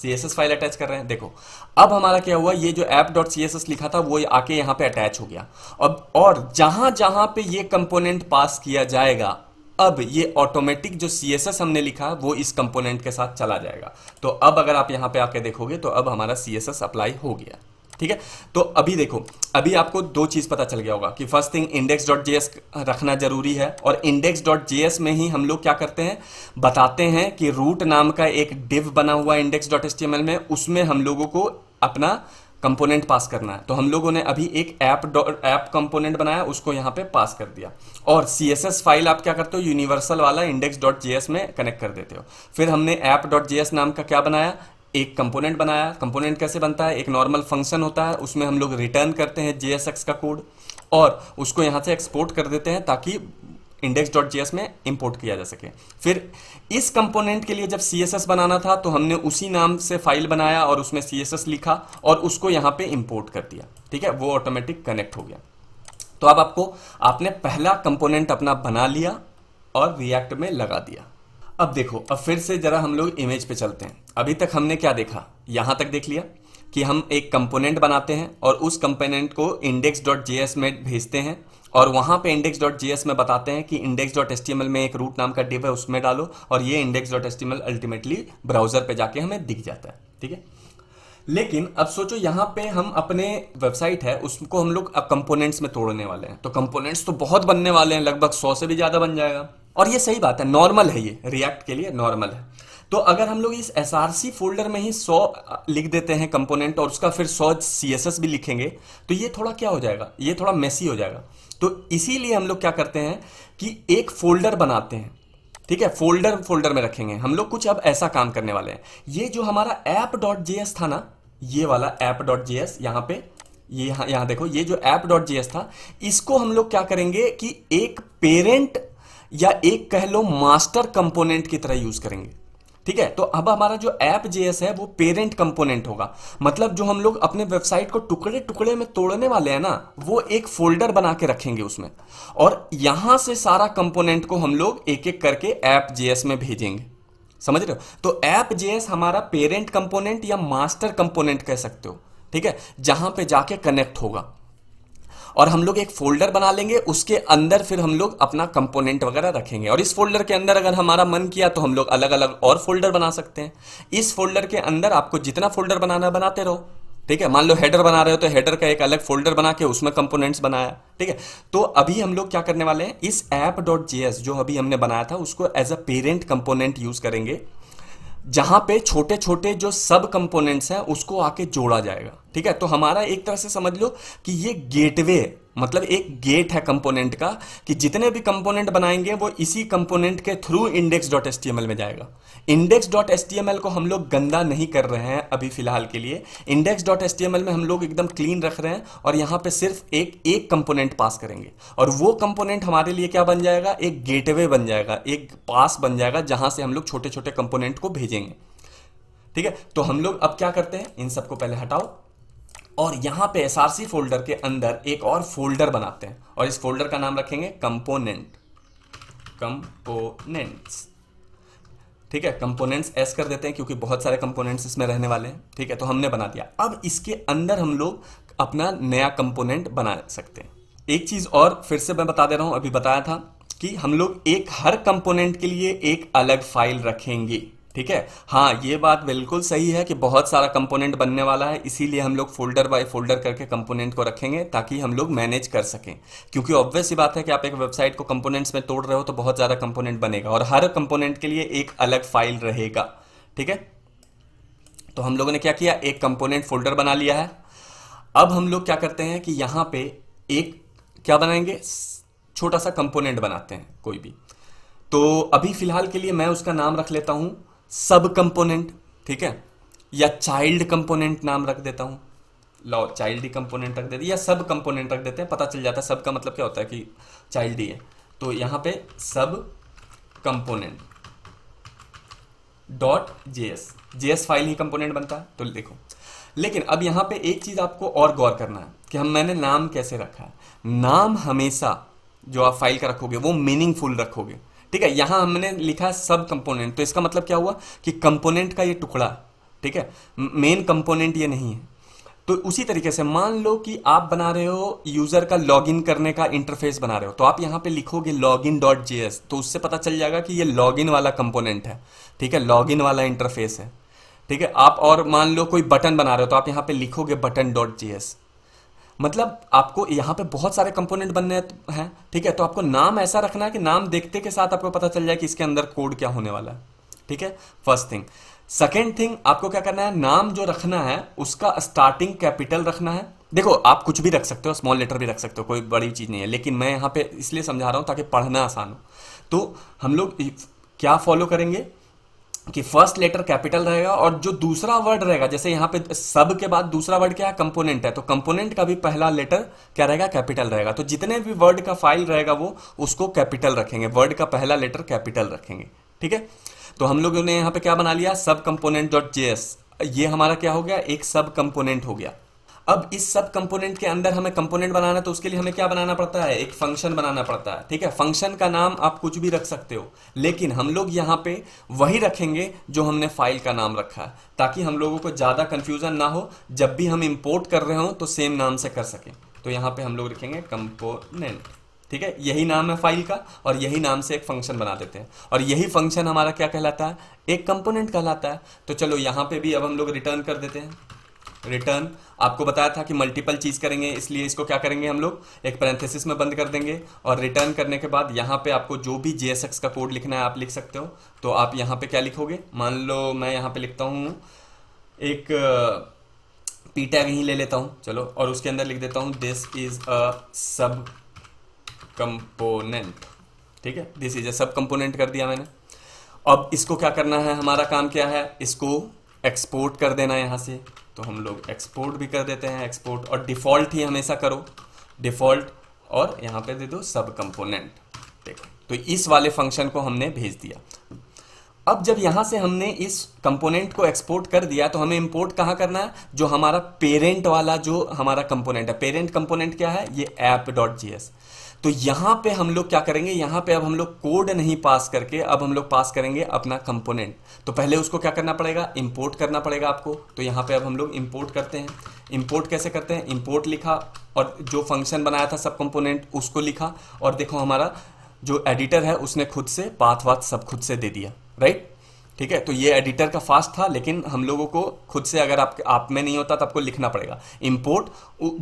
C S S file attach कर रहे हैं देखो अब हमारा क्या हुआ ये जो app dot C S S लिखा था वो आके यहाँ पे अटैच हो गया अब और जहां जहां पे ये कंपोनेंट पास किया जाएगा अब ये ऑटोमेटिक जो सी एस एस हमने लिखा वो इस कंपोनेंट के साथ चला जाएगा तो अब अगर आप यहाँ पे आके देखोगे तो अब हमारा सी एस एस अप्लाई हो गया ठीक है तो अभी देखो अभी आपको दो चीज़ पता चल गया होगा कि first thing index dot JS रखना जरूरी है और इंडेक्स डॉट जेएस में ही हम लोग क्या करते हैं बताते हैं कि रूट नाम का एक डिव बना हुआ इंडेक्स डॉट एस में उसमें हम लोगों को अपना कंपोनेंट पास करना है तो हम लोगों ने अभी एक ऐप ऐप कंपोनेंट बनाया उसको यहाँ पे पास कर दिया और सी फाइल आप क्या करते हो यूनिवर्सल वाला इंडेक्स डॉट में कनेक्ट कर देते हो फिर हमने ऐप डॉट नाम का क्या बनाया एक कंपोनेंट बनाया कंपोनेंट कैसे बनता है एक नॉर्मल फंक्शन होता है उसमें हम लोग रिटर्न करते हैं जे का कोड और उसको यहाँ से एक्सपोर्ट कर देते हैं ताकि इंडेक्स डॉट जी में इंपोर्ट किया जा सके फिर इस कंपोनेंट के लिए जब सी बनाना था तो हमने उसी नाम से फाइल बनाया और उसमें सी लिखा और उसको यहाँ पे इंपोर्ट कर दिया ठीक है वो ऑटोमेटिक कनेक्ट हो गया तो अब आपको आपने पहला कंपोनेंट अपना बना लिया और रिएक्ट में लगा दिया अब देखो अब फिर से ज़रा हम लोग इमेज पे चलते हैं अभी तक हमने क्या देखा यहां तक देख लिया कि हम एक कंपोनेंट बनाते हैं और उस कंपोनेंट को इंडेक्स डॉट जी एस में भेजते हैं और वहां पे इंडेक्स डॉट जी एस में बताते हैं कि index dot S T M L में एक रूट नाम का डिव है उसमें डालो और ये index dot S T M L ultimately browser पे जाके हमें दिख जाता है ठीक है लेकिन अब सोचो यहां पे हम अपने वेबसाइट है उसको हम लोग अब कंपोनेंट्स में तोड़ने वाले हैं तो कंपोनेंट्स तो बहुत बनने वाले हैं लगभग सौ से भी ज़्यादा बन जाएगा और ये सही बात है नॉर्मल है ये रिएक्ट के लिए नॉर्मल है तो अगर हम लोग इस एस आर सी फोल्डर में ही सौ लिख देते हैं कंपोनेंट और उसका फिर सौ सी एस एस भी लिखेंगे तो ये थोड़ा क्या हो जाएगा ये थोड़ा मेसी हो जाएगा तो इसीलिए हम लोग क्या करते हैं कि एक फोल्डर बनाते हैं ठीक है फोल्डर फोल्डर में रखेंगे हम लोग कुछ अब ऐसा काम करने वाले हैं ये जो हमारा ऐप डॉट जे था ना ये वाला ऐप डॉट जे एस यहाँ पे ये यहाँ देखो ये जो ऐप डॉट जे था इसको हम लोग क्या करेंगे कि एक पेरेंट या एक कह लो मास्टर कंपोनेंट की तरह यूज करेंगे ठीक है तो अब हमारा जो ऐप जेएस है वो पेरेंट कंपोनेंट होगा मतलब जो हम लोग अपने वेबसाइट को टुकड़े टुकड़े में तोड़ने वाले हैं ना वो एक फोल्डर बना के रखेंगे उसमें और यहां से सारा कंपोनेंट को हम लोग एक एक करके ऐप जेएस में भेजेंगे समझ रहे हो तो ऐप जेएस हमारा पेरेंट कंपोनेंट या मास्टर कंपोनेंट कह सकते हो ठीक है जहां पे जाके कनेक्ट होगा और हम लोग एक फोल्डर बना लेंगे उसके अंदर फिर हम लोग अपना कंपोनेंट वगैरह रखेंगे और इस फोल्डर के अंदर अगर हमारा मन किया तो हम लोग अलग अलग और फोल्डर बना सकते हैं इस फोल्डर के अंदर आपको जितना फोल्डर बनाना बनाते रहो ठीक है मान लो हेडर बना रहे हो तो हेडर का एक अलग फोल्डर बना के उसमें कंपोनेंट्स बनाया ठीक है तो अभी हम लोग क्या करने वाले हैं इस एप डॉट जे जो अभी हमने बनाया था उसको as a parent component use करेंगे जहां पे छोटे छोटे जो सब कंपोनेंट्स हैं उसको आके जोड़ा जाएगा ठीक है तो हमारा एक तरह से समझ लो कि ये गेटवे है मतलब एक गेट है कंपोनेंट का कि जितने भी कंपोनेंट बनाएंगे वो इसी कंपोनेंट के थ्रू इंडेक्स डॉट एस में जाएगा इंडेक्स डॉट एस को हम लोग गंदा नहीं कर रहे हैं अभी फिलहाल के लिए इंडेक्स डॉट एस में हम लोग एकदम क्लीन रख रहे हैं और यहाँ पे सिर्फ एक एक कंपोनेंट पास करेंगे और वो कंपोनेंट हमारे लिए क्या बन जाएगा एक गेटवे बन जाएगा एक पास बन जाएगा जहाँ से हम लोग छोटे छोटे कंपोनेंट को भेजेंगे ठीक है तो हम लोग अब क्या करते हैं इन सबको पहले हटाओ और यहां पे SRC फोल्डर के अंदर एक और फोल्डर बनाते हैं और इस फोल्डर का नाम रखेंगे कंपोनेंट कंपोनेंट्स ठीक है कंपोनेंट्स एस कर देते हैं क्योंकि बहुत सारे कंपोनेंट्स इसमें रहने वाले हैं ठीक है तो हमने बना दिया अब इसके अंदर हम लोग अपना नया कंपोनेंट बना सकते हैं एक चीज़ और फिर से मैं बता दे रहा हूं अभी बताया था कि हम लोग एक हर कंपोनेंट के लिए एक अलग फाइल रखेंगे ठीक है हाँ ये बात बिल्कुल सही है कि बहुत सारा कंपोनेंट बनने वाला है इसीलिए हम लोग फोल्डर बाय फोल्डर करके कंपोनेंट को रखेंगे ताकि हम लोग मैनेज कर सकें क्योंकि ऑब्वियस ही बात है कि आप एक वेबसाइट को कंपोनेंट्स में तोड़ रहे हो तो बहुत ज़्यादा कंपोनेंट बनेगा और हर कंपोनेंट के लिए एक अलग फाइल रहेगा ठीक है तो हम लोगों ने क्या किया एक कंपोनेंट फोल्डर बना लिया है अब हम लोग क्या करते हैं कि यहाँ पे एक क्या बनाएंगे छोटा सा कंपोनेंट बनाते हैं कोई भी तो अभी फिलहाल के लिए मैं उसका नाम रख लेता हूँ सब कंपोनेंट ठीक है या चाइल्ड कंपोनेंट नाम रख देता हूं लॉ चाइल्ड ही कंपोनेंट रख देते या सब कंपोनेंट रख देते हैं पता चल जाता है सब का मतलब क्या होता है कि चाइल्ड ही है तो यहां पे सब component dot JS JS file ही कंपोनेंट बनता है तो देखो लेकिन अब यहां पे एक चीज़ आपको और गौर करना है कि हम मैंने नाम कैसे रखा है नाम हमेशा जो आप फाइल का रखोगे वो मीनिंगफुल रखोगे ठीक है यहां हमने लिखा सब कंपोनेंट तो इसका मतलब क्या हुआ कि कंपोनेंट का ये टुकड़ा ठीक है मेन कंपोनेंट ये नहीं है तो उसी तरीके से मान लो कि आप बना रहे हो यूज़र का लॉगिन करने का इंटरफेस बना रहे हो तो आप यहां पे लिखोगे लॉगिन डॉट जे एस तो उससे पता चल जाएगा कि ये लॉगिन वाला कंपोनेंट है ठीक है लॉगिन वाला इंटरफेस है ठीक है आप और मान लो कोई बटन बना रहे हो तो आप यहां पे लिखोगे बटन डॉट जे एस मतलब आपको यहाँ पे बहुत सारे कंपोनेंट बनने हैं ठीक है तो आपको नाम ऐसा रखना है कि नाम देखते के साथ आपको पता चल जाए कि इसके अंदर कोड क्या होने वाला है ठीक है फर्स्ट थिंग सेकेंड थिंग आपको क्या करना है नाम जो रखना है उसका स्टार्टिंग कैपिटल रखना है देखो आप कुछ भी रख सकते हो स्मॉल लेटर भी रख सकते हो कोई बड़ी चीज़ नहीं है लेकिन मैं यहाँ पे इसलिए समझा रहा हूँ ताकि पढ़ना आसान हो तो हम लोग क्या फॉलो करेंगे कि फर्स्ट लेटर कैपिटल रहेगा और जो दूसरा वर्ड रहेगा जैसे यहाँ पे सब के बाद दूसरा वर्ड क्या है कंपोनेंट है तो कंपोनेंट का भी पहला लेटर क्या रहेगा कैपिटल रहेगा तो जितने भी वर्ड का फाइल रहेगा वो उसको कैपिटल रखेंगे वर्ड का पहला लेटर कैपिटल रखेंगे ठीक है तो हम लोगों ने यहाँ पे क्या बना लिया सब कंपोनेंट डॉट जे एस ये हमारा क्या हो गया एक सब कंपोनेंट हो गया अब इस सब कंपोनेंट के अंदर हमें कंपोनेंट बनाना है तो उसके लिए हमें क्या बनाना पड़ता है एक फंक्शन बनाना पड़ता है ठीक है फंक्शन का नाम आप कुछ भी रख सकते हो लेकिन हम लोग यहाँ पे वही रखेंगे जो हमने फाइल का नाम रखा है ताकि हम लोगों को ज़्यादा कंफ्यूजन ना हो जब भी हम इम्पोर्ट कर रहे हो तो सेम नाम से कर सकें तो यहाँ पर हम लोग रखेंगे कंपोनेंट ठीक है यही नाम है फाइल का और यही नाम से एक फंक्शन बना देते हैं और यही फंक्शन हमारा क्या कहलाता है एक कंपोनेंट कहलाता है तो चलो यहाँ पे भी अब हम लोग रिटर्न कर देते हैं रिटर्न आपको बताया था कि मल्टीपल चीज़ करेंगे इसलिए इसको क्या करेंगे हम लोग एक पैरेंथेसिस में बंद कर देंगे और रिटर्न करने के बाद यहाँ पे आपको जो भी जे का कोड लिखना है आप लिख सकते हो तो आप यहाँ पे क्या लिखोगे मान लो मैं यहाँ पे लिखता हूँ एक पी टैग ही ले लेता हूँ चलो और उसके अंदर लिख देता हूँ दिस इज़ अ सब कंपोनेंट ठीक है दिस इज अ सब कंपोनेंट कर दिया मैंने अब इसको क्या करना है हमारा काम क्या है इसको एक्सपोर्ट कर देना यहाँ से तो हम लोग एक्सपोर्ट भी कर देते हैं एक्सपोर्ट और डिफ़ॉल्ट ही हमेशा करो डिफ़ॉल्ट और यहाँ पे दे दो सब कंपोनेंट देखो तो इस वाले फंक्शन को हमने भेज दिया अब जब यहां से हमने इस कंपोनेंट को एक्सपोर्ट कर दिया तो हमें इंपोर्ट कहां करना है जो हमारा पेरेंट वाला जो हमारा कंपोनेंट है पेरेंट कंपोनेंट क्या है ये ऐप डॉट जी तो यहां पे हम लोग क्या करेंगे यहां पे अब हम लोग कोड नहीं पास करके अब हम लोग पास करेंगे अपना कंपोनेंट तो पहले उसको क्या करना पड़ेगा इंपोर्ट करना पड़ेगा आपको तो यहां पे अब हम लोग इंपोर्ट करते हैं इंपोर्ट कैसे करते हैं इंपोर्ट लिखा और जो फंक्शन बनाया था सब कंपोनेंट उसको लिखा और देखो हमारा जो एडिटर है उसने खुद से पाथ वाथ सब खुद से दे दिया राइट ठीक है तो ये एडिटर का फास्ट था लेकिन हम लोगों को खुद से अगर आप आप में नहीं होता तो आपको लिखना पड़ेगा इम्पोर्ट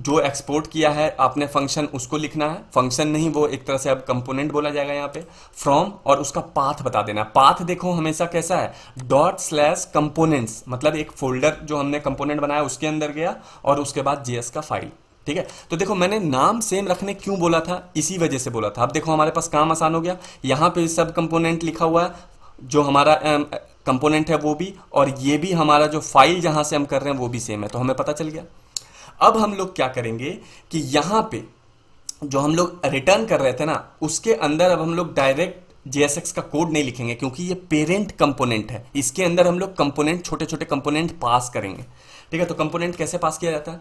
जो एक्सपोर्ट किया है आपने फंक्शन उसको लिखना है फंक्शन नहीं वो एक तरह से अब कंपोनेंट बोला जाएगा यहाँ पे फ्रॉम और उसका पाथ बता देना है पाथ देखो हमेशा कैसा है डॉट स्लैश कंपोनेंट्स मतलब एक फोल्डर जो हमने कंपोनेंट बनाया उसके अंदर गया और उसके बाद जीएस का फाइल ठीक है तो देखो मैंने नाम सेम रखने क्यों बोला था इसी वजह से बोला था अब देखो हमारे पास काम आसान हो गया यहां पे सब कंपोनेंट लिखा हुआ है जो हमारा कंपोनेंट है वो भी और ये भी हमारा जो फाइल जहाँ से हम कर रहे हैं वो भी सेम है तो हमें पता चल गया अब हम लोग क्या करेंगे कि यहाँ पे जो हम लोग रिटर्न कर रहे थे ना उसके अंदर अब हम लोग डायरेक्ट JSX का कोड नहीं लिखेंगे क्योंकि ये पेरेंट कंपोनेंट है इसके अंदर हम लोग कंपोनेंट छोटे छोटे कंपोनेंट पास करेंगे ठीक है तो कंपोनेंट कैसे पास किया जाता है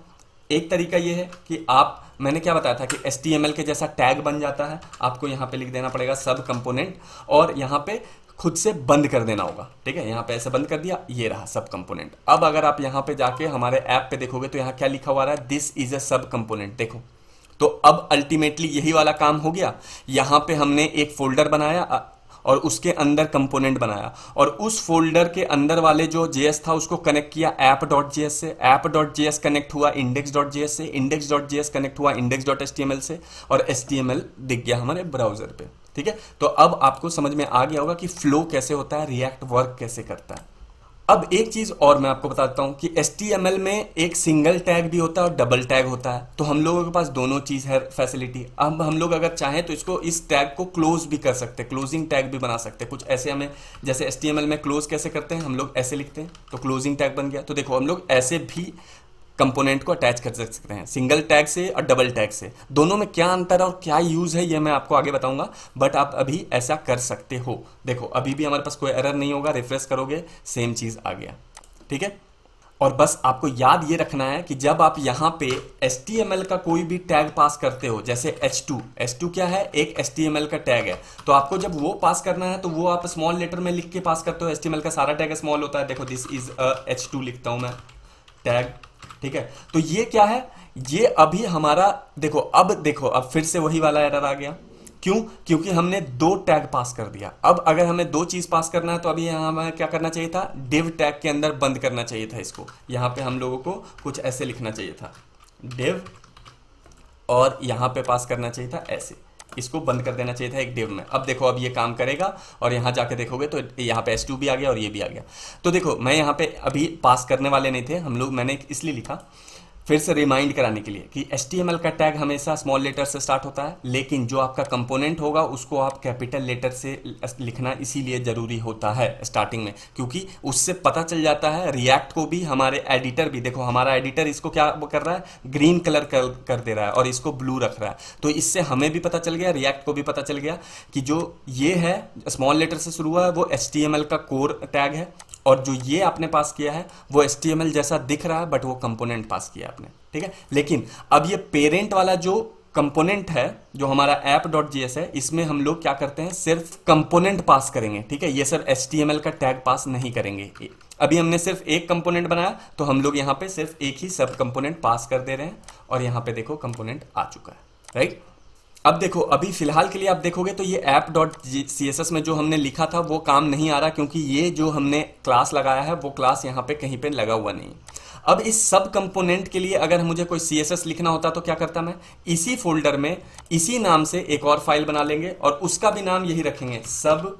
एक तरीका ये है कि आप मैंने क्या बताया था कि एस के जैसा टैग बन जाता है आपको यहाँ पे लिख देना पड़ेगा सब कंपोनेंट और यहाँ पे खुद से बंद कर देना होगा ठीक है यहाँ पे ऐसे बंद कर दिया ये रहा सब कंपोनेंट अब अगर आप यहाँ पे जाके हमारे ऐप पे देखोगे तो यहाँ क्या लिखा हुआ रहा है दिस इज अ सब कंपोनेंट देखो तो अब अल्टीमेटली यही वाला काम हो गया यहाँ पे हमने एक फोल्डर बनाया और उसके अंदर कंपोनेंट बनाया और उस फोल्डर के अंदर वाले जो जेएस था उसको कनेक्ट किया ऐप डॉट जेएस से ऐप डॉट जेएस कनेक्ट हुआ इंडेक्स डॉट जेएस से इंडेक्स डॉट जेएस कनेक्ट हुआ इंडेक्स डॉट एस से और एस दिख गया हमारे ब्राउजर पे ठीक है तो अब आपको समझ में आ गया होगा कि फ्लो कैसे होता है रिएक्ट वर्क कैसे करता है अब एक चीज और मैं आपको बताता हूं कि एस में एक सिंगल टैग भी होता है और डबल टैग होता है तो हम लोगों के पास दोनों चीज है फैसिलिटी अब हम लोग अगर चाहें तो इसको इस टैग को क्लोज भी कर सकते हैं क्लोजिंग टैग भी बना सकते हैं कुछ ऐसे हमें जैसे एस में क्लोज कैसे करते हैं हम लोग ऐसे लिखते हैं तो क्लोजिंग टैग बन गया तो देखो हम लोग ऐसे भी कंपोनेंट को अटैच कर सकते हैं सिंगल टैग से और डबल टैग से दोनों में क्या अंतर है और क्या यूज़ है यह मैं आपको आगे बताऊंगा बट आप अभी ऐसा कर सकते हो देखो अभी भी हमारे पास कोई एरर नहीं होगा रिफ्रेश करोगे सेम चीज़ आ गया ठीक है और बस आपको याद ये रखना है कि जब आप यहाँ पे एस का कोई भी टैग पास करते हो जैसे H2 H2 क्या है एक एस का टैग है तो आपको जब वो पास करना है तो वो आप स्मॉल लेटर में लिख के पास करते हो एस का सारा टैग स्मॉल होता है देखो दिस इज एच लिखता हूँ मैं टैग ठीक है तो ये क्या है ये अभी हमारा देखो अब देखो अब फिर से वही वाला एरर आ गया क्यों क्योंकि हमने दो टैग पास कर दिया अब अगर हमें दो चीज़ पास करना है तो अभी यहां हमें क्या करना चाहिए था डिव टैग के अंदर बंद करना चाहिए था इसको यहां पे हम लोगों को कुछ ऐसे लिखना चाहिए था डिव और यहां पे पास करना चाहिए था ऐसे इसको बंद कर देना चाहिए था एक डिव में अब देखो अब ये काम करेगा और यहाँ जाके देखोगे तो यहाँ पे टू भी आ गया और ये भी आ गया तो देखो मैं यहाँ पे अभी पास करने वाले नहीं थे हम लोग मैंने इसलिए लिखा फिर से रिमाइंड कराने के लिए कि एस का टैग हमेशा स्मॉल लेटर से स्टार्ट होता है लेकिन जो आपका कंपोनेंट होगा उसको आप कैपिटल लेटर से लिखना इसीलिए ज़रूरी होता है स्टार्टिंग में क्योंकि उससे पता चल जाता है रिएक्ट को भी हमारे एडिटर भी देखो हमारा एडिटर इसको क्या कर रहा है ग्रीन कलर कर, कर दे रहा है और इसको ब्लू रख रहा है तो इससे हमें भी पता चल गया रिएक्ट को भी पता चल गया कि जो ये है स्मॉल लेटर से शुरू हुआ है वो एस का कोर टैग है और जो ये आपने पास किया है वो एस जैसा दिख रहा है बट वो कंपोनेंट पास किया आपने ठीक है लेकिन अब ये पेरेंट वाला जो कंपोनेंट है जो हमारा ऐप डॉट जी है इसमें हम लोग क्या करते हैं सिर्फ कंपोनेंट पास करेंगे ठीक है ये सर एस का टैग पास नहीं करेंगे अभी हमने सिर्फ एक कंपोनेंट बनाया तो हम लोग यहाँ पे सिर्फ एक ही सब कंपोनेंट पास कर दे रहे हैं और यहाँ पे देखो कंपोनेंट आ चुका है राइट अब देखो अभी फिलहाल के लिए आप देखोगे तो ये app dot C S S में जो हमने लिखा था वो काम नहीं आ रहा क्योंकि ये जो हमने क्लास लगाया है वो क्लास यहाँ पे कहीं पे लगा हुआ नहीं अब इस सब कंपोनेंट के लिए अगर मुझे कोई सी एस एस लिखना होता तो क्या करता मैं इसी फोल्डर में इसी नाम से एक और फाइल बना लेंगे और उसका भी नाम यही रखेंगे सब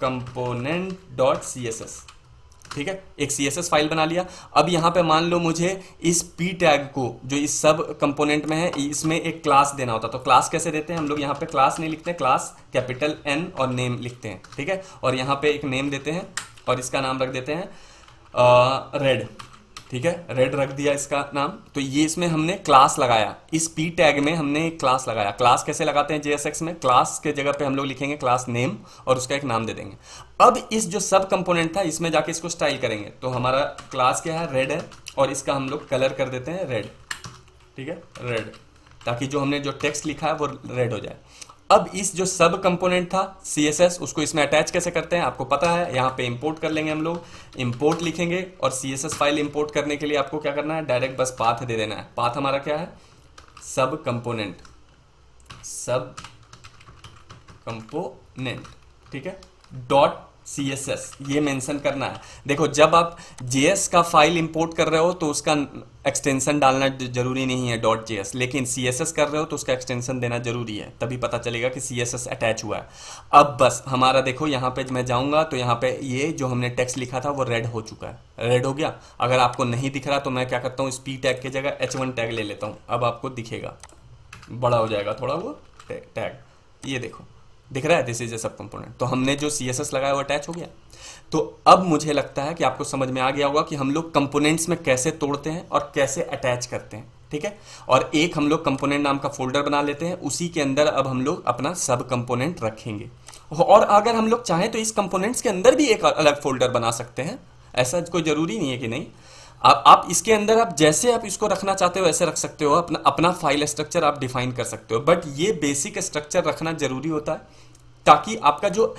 component dot C S S ठीक है एक सी फाइल बना लिया अब यहाँ पे मान लो मुझे इस पी टैग को जो इस सब कंपोनेंट में है इसमें एक क्लास देना होता तो क्लास कैसे देते हैं हम लोग यहाँ पे क्लास नहीं लिखते क्लास कैपिटल एन और नेम लिखते हैं ठीक है और यहाँ पे एक नेम देते हैं और इसका नाम रख देते हैं रेड ठीक है रेड रख दिया इसका नाम तो ये इसमें हमने क्लास लगाया इस पी टैग में हमने एक क्लास लगाया क्लास कैसे लगाते हैं जेएसएक्स में क्लास के जगह पे हम लोग लिखेंगे क्लास नेम और उसका एक नाम दे देंगे अब इस जो सब कंपोनेंट था इसमें जाके इसको स्टाइल करेंगे तो हमारा क्लास क्या है रेड है और इसका हम लोग कलर कर देते हैं रेड ठीक है रेड ताकि जो हमने जो टेक्स्ट लिखा है वो रेड हो जाए अब इस जो सब कंपोनेंट था सी एस एस उसको इसमें अटैच कैसे करते हैं आपको पता है यहाँ पे इंपोर्ट कर लेंगे हम लोग इंपोर्ट लिखेंगे और C S S file import करने के लिए आपको क्या करना है डायरेक्ट बस पाथ दे देना है पाथ हमारा क्या है सब कंपोनेंट सब कंपोनेंट ठीक है डॉट सी एस एस ये मेंशन करना है देखो जब आप जे का फाइल इंपोर्ट कर रहे हो तो उसका एक्सटेंशन डालना जरूरी नहीं है डॉट जे लेकिन सी एस एस कर रहे हो तो उसका एक्सटेंशन देना जरूरी है तभी पता चलेगा कि सी एस एस अटैच हुआ है अब बस हमारा देखो यहाँ पे मैं जाऊँगा तो यहाँ पे ये जो हमने टेक्स्ट लिखा था वो रेड हो चुका है रेड हो गया अगर आपको नहीं दिख रहा तो मैं क्या करता हूँ इस पी टैग की जगह एच वन टैग ले लेता हूँ अब आपको दिखेगा बड़ा हो जाएगा थोड़ा वो टैग ये देखो दिख रहा है दिस इज ए सब कंपोनेंट तो हमने जो सी एस एस लगाया वो अटैच हो गया तो अब मुझे लगता है कि आपको समझ में आ गया होगा कि हम लोग कंपोनेंट्स में कैसे तोड़ते हैं और कैसे अटैच करते हैं ठीक है और एक हम लोग कंपोनेंट नाम का फोल्डर बना लेते हैं उसी के अंदर अब हम लोग अपना सब कंपोनेंट रखेंगे और अगर हम लोग चाहें तो इस कंपोनेंट्स के अंदर भी एक अलग फोल्डर बना सकते हैं ऐसा कोई ज़रूरी नहीं है कि नहीं आप आप इसके अंदर आप जैसे आप इसको रखना चाहते हो ऐसे रख सकते हो अपना अपना फाइल स्ट्रक्चर आप डिफाइन कर सकते हो बट ये बेसिक स्ट्रक्चर रखना जरूरी होता है ताकि आपका जो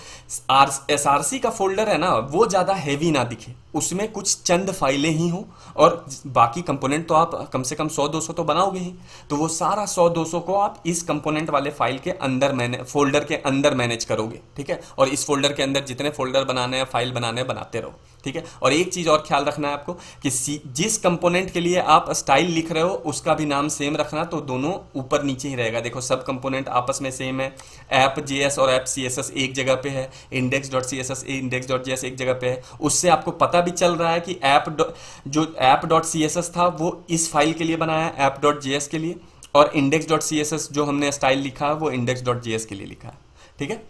आर एस सी का फोल्डर है ना वो ज़्यादा हैवी ना दिखे उसमें कुछ चंद फाइलें ही हों और बाकी कंपोनेंट तो आप कम से कम 100-200 तो बनाओगे ही तो वो सारा 100-200 को आप इस कंपोनेंट वाले फाइल के अंदर मैने फोल्डर के अंदर मैनेज करोगे ठीक है और इस फोल्डर के अंदर जितने फोल्डर बनाने हैं फाइल बनाने हैं बनाते रहो ठीक है और एक चीज़ और ख्याल रखना है आपको कि जिस कंपोनेंट के लिए आप स्टाइल लिख रहे हो उसका भी नाम सेम रखना तो दोनों ऊपर नीचे ही रहेगा देखो सब कंपोनेंट आपस में सेम है ऐप जे और ऐप सी एक जगह पे है index dot C index dot एक जगह पे है उससे आपको पता भी चल रहा है कि ऐप जो app dot C S S था वो इस फाइल के लिए बनाया है ऐप डॉट जी एस के लिए और index dot C S S जो हमने स्टाइल लिखा है वो इंडेक्स डॉट जी एस के लिए लिखा है ठीक है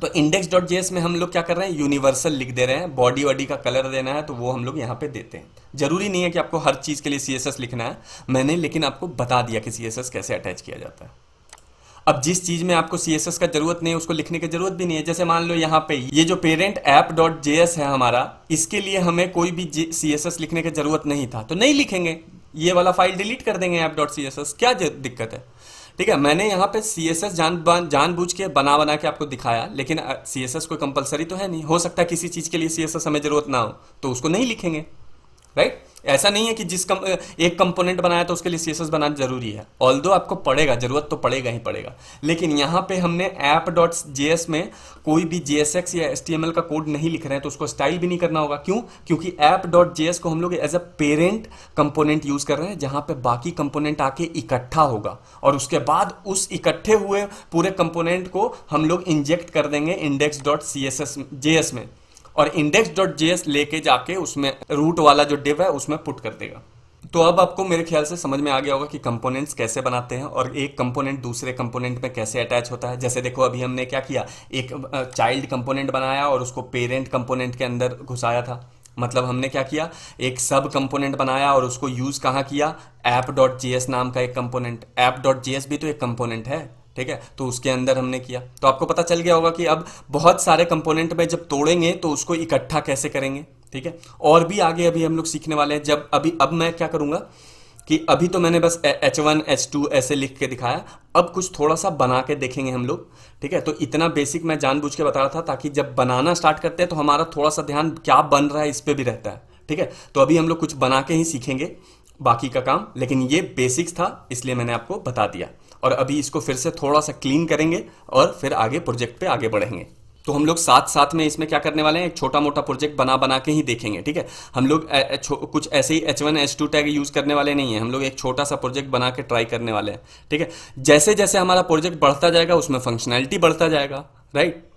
तो इंडेक्स डॉट जी एस में हम लोग क्या कर रहे हैं यूनिवर्सल लिख दे रहे हैं बॉडी वॉडी का कलर देना है तो वो हम लोग यहाँ पे देते हैं जरूरी नहीं है कि आपको हर चीज़ के लिए सी एस एस लिखना है मैंने लेकिन आपको बता दिया कि सी एस एस कैसे अटैच किया जाता है अब जिस चीज में आपको सी का जरूरत नहीं है उसको लिखने की जरूरत भी नहीं है जैसे मान लो यहाँ पे ये जो पेरेंट ऐप डॉट जे है हमारा इसके लिए हमें कोई भी सी लिखने की जरूरत नहीं था तो नहीं लिखेंगे ये वाला फाइल डिलीट कर देंगे ऐप डॉट सी क्या दिक्कत है ठीक है मैंने यहाँ पे सी एस एस जान जानबूझ के बना बना के आपको दिखाया लेकिन सी एस एस कोई कंपलसरी तो है नहीं हो सकता है किसी चीज़ के लिए सी एस एस हमें ज़रूरत ना हो तो उसको नहीं लिखेंगे राइट ऐसा नहीं है कि जिस कम एक कंपोनेंट बनाया तो उसके लिए सी बनाना जरूरी है ऑल आपको पड़ेगा ज़रूरत तो पड़ेगा ही पड़ेगा लेकिन यहाँ पे हमने ऐप डॉट जे में कोई भी जे या एस का कोड नहीं लिख रहे हैं तो उसको स्टाइल भी नहीं करना होगा क्यों क्योंकि ऐप डॉट जे को हम लोग as a parent component use कर रहे हैं जहाँ पे बाकी कंपोनेंट आके इकट्ठा होगा और उसके बाद उस इकट्ठे हुए पूरे कंपोनेंट को हम लोग इंजेक्ट कर देंगे index dot C S S में और इंडेक्स डॉट जे एस लेके जाके उसमें रूट वाला जो डिव है उसमें पुट कर देगा तो अब आपको मेरे ख्याल से समझ में आ गया होगा कि कंपोनेंट्स कैसे बनाते हैं और एक कंपोनेंट दूसरे कंपोनेंट में कैसे अटैच होता है जैसे देखो अभी हमने क्या किया एक चाइल्ड कंपोनेंट बनाया और उसको पेरेंट कंपोनेंट के अंदर घुसाया था मतलब हमने क्या किया एक सब कंपोनेंट बनाया और उसको यूज़ कहाँ किया ऐप डॉट जी नाम का एक कंपोनेंट ऐप डॉट जी भी तो एक कंपोनेंट है ठीक है तो उसके अंदर हमने किया तो आपको पता चल गया होगा कि अब बहुत सारे कंपोनेंट में जब तोड़ेंगे तो उसको इकट्ठा कैसे करेंगे ठीक है और भी आगे अभी हम लोग सीखने वाले हैं जब अभी अब मैं क्या करूंगा कि अभी तो मैंने बस एच वन एच टू ऐसे लिख के दिखाया अब कुछ थोड़ा सा बना के देखेंगे हम लोग ठीक है तो इतना बेसिक मैं जानबूझ के बता रहा था ताकि जब बनाना स्टार्ट करते हैं तो हमारा थोड़ा सा ध्यान क्या बन रहा है इस पर भी रहता है ठीक है तो अभी हम लोग कुछ बना के ही सीखेंगे बाकी का काम लेकिन ये बेसिक्स था इसलिए मैंने आपको बता दिया और अभी इसको फिर से थोड़ा सा क्लीन करेंगे और फिर आगे प्रोजेक्ट पे आगे बढ़ेंगे तो हम लोग साथ साथ में इसमें क्या करने वाले हैं एक छोटा मोटा प्रोजेक्ट बना बना के ही देखेंगे ठीक है हम लोग कुछ ऐसे ही H one H two tag use करने वाले नहीं है हम लोग एक छोटा सा प्रोजेक्ट बना के ट्राई करने वाले हैं ठीक है जैसे जैसे हमारा प्रोजेक्ट बढ़ता जाएगा उसमें फंक्शनैलिटी बढ़ता जाएगा राइट